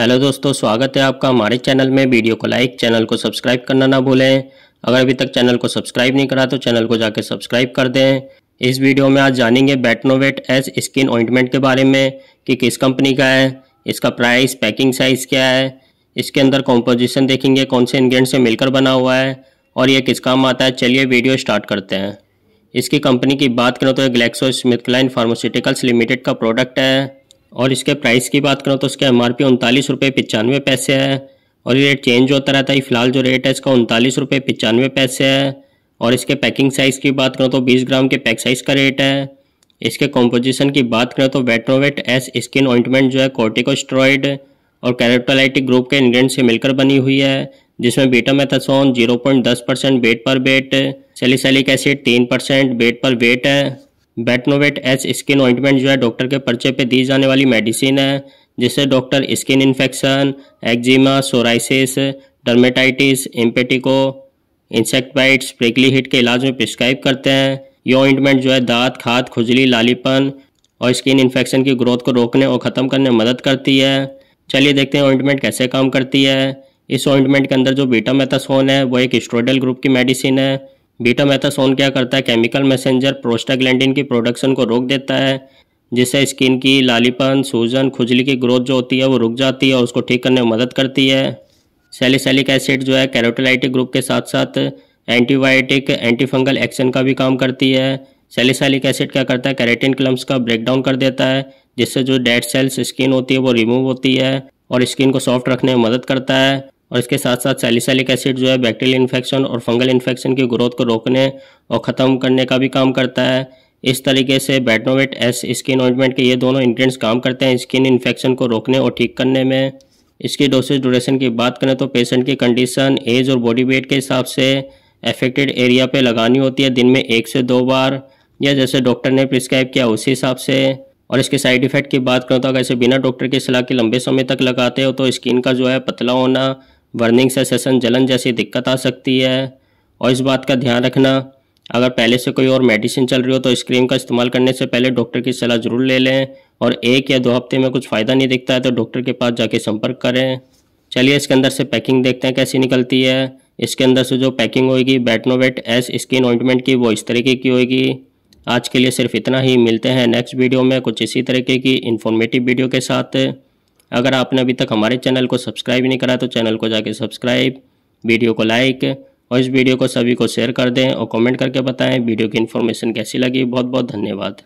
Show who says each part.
Speaker 1: hello दोस्तों स्वागत है आपका हमारे चैनल में वीडियो को लाइक चैनल को सब्सक्राइब करना ना भूलें अगर अभी तक चैनल को सब्सक्राइब नहीं करा तो चैनल को जाकर सब्सक्राइब कर दें इस वीडियो में आज जानेंगे बैटनोवेट एस स्किन ऑइंटमेंट के बारे में कि किस कंपनी का है इसका प्राइस पैकिंग साइज़ क्या है इसके अंदर कॉम्पोजिशन देखेंगे कौन से इन्ग्रेडिएंट से मिलकर बना हुआ है और ये किस काम आता है चलिए वीडियो स्टार्ट करते हैं इसकी कंपनी की बात करें तो ये ग्लैक्सो स्मिथक्लाइन फार्मास्यूटिकल्स लिमिटेड का प्रोडक्ट है और इसके प्राइस की बात करूँ तो इसका एम आर पी उनतालीस रुपये पचानवे पैसे है और ये रेट चेंज होता रहता है फिलहाल जो रेट है इसका उनतालीस रुपये पचानवे पैसे है और इसके पैकिंग साइज़ की बात करूँ तो बीस ग्राम के पैक साइज़ का रेट है इसके कॉम्पोजिशन की बात करें तो वेट्रोवेट एस स्किन ऑइंटमेंट जो है कॉर्टिकोस्ट्रॉइड और कैरेटोलाइटिक ग्रुप के इंग्रेडिएंट से मिलकर बनी हुई है जिसमें बीटा मेथासोन 0.10 परसेंट बेट पर weight salicylic acid 3 percent weight पर वेट है बेटनोवेट एच स्किन ऑइंटमेंट जो है डॉक्टर के पर्चे पे दी जाने वाली मेडिसिन है जिससे doctor skin infection eczema psoriasis dermatitis impetigo insect bites prickly heat के इलाज में प्रिस्क्राइब करते हैं ये ऑइंटमेंट जो है दांत खाद खुजली लालीपन और स्किन इन्फेक्शन की ग्रोथ को रोकने और ख़त्म करने में मदद करती है चलिए देखते हैं ऑइंटमेंट कैसे काम करती है इस ऑइंटमेंट के अंदर जो बीटा मेथासोन है वो एक स्ट्रोडल ग्रुप की मेडिसिन है बीटा मैथासोन क्या करता है केमिकल मैसेंजर प्रोस्टाग्लैंडिन की प्रोडक्शन को रोक देता है जिससे स्किन की लालीपन सूजन खुजली की ग्रोथ जो होती है वो रुक जाती है और उसको ठीक करने में मदद करती है सेलिसैलिक एसिड जो है कैरोटोलाइटिक ग्रुप के साथ साथ एंटीबायोटिक एंटीफंगल एक्शन का भी काम करती है सेलिसैलिक एसिड क्या करता है कैरेटिन क्लम्स का ब्रेकडाउन कर देता है जिससे जो डेड सेल्स स्किन होती है वो रिमूव होती है और स्किन को सॉफ्ट रखने में मदद करता है और इसके साथ साथ सैलिसलिक एसिड जो है बैक्टीरियल इन्फेक्शन और फंगल इन्फेक्शन की ग्रोथ को रोकने और ख़त्म करने का भी काम करता है इस तरीके से बैटनोवेट एस स्किन ऑइंटमेंट के ये दोनों इंग्रेडिएंट्स काम करते हैं स्किन इन्फेक्शन को रोकने और ठीक करने में इसकी डोसेज ड्यूरेशन की बात करें तो पेशेंट की कंडीशन एज और बॉडी वेट के हिसाब से अफेक्टेड एरिया पे लगानी होती है दिन में एक से दो बार या जैसे डॉक्टर ने प्रिस्क्राइब किया उसी हिसाब से और इसके साइड इफेक्ट की बात करें तो अगर इसे बिना डॉक्टर की सलाह के लंबे समय तक लगाते हो तो स्किन का जो है पतला होना बर्निंग से जलन जैसी दिक्कत आ सकती है और इस बात का ध्यान रखना अगर पहले से कोई और मेडिसिन चल रही हो तो इस क्रीम का इस्तेमाल करने से पहले डॉक्टर की सलाह जरूर ले लें और एक या दो हफ्ते में कुछ फ़ायदा नहीं दिखता है तो डॉक्टर के पास जाके संपर्क करें चलिए इसके अंदर से पैकिंग देखते हैं कैसी निकलती है इसके अंदर से जो पैकिंग होगी बैटनोवेट एस स्किन ऑइंटमेंट की वो इस तरीके की होगी आज के लिए सिर्फ इतना ही मिलते हैं नेक्स्ट वीडियो में कुछ इसी तरीके की इन्फॉर्मेटिव वीडियो के साथ अगर आपने अभी तक हमारे चैनल को सब्सक्राइब नहीं करा तो चैनल को जाके सब्सक्राइब वीडियो को लाइक और इस वीडियो को सभी को शेयर कर दें और कमेंट करके बताएं वीडियो की इन्फॉर्मेशन कैसी लगी बहुत बहुत धन्यवाद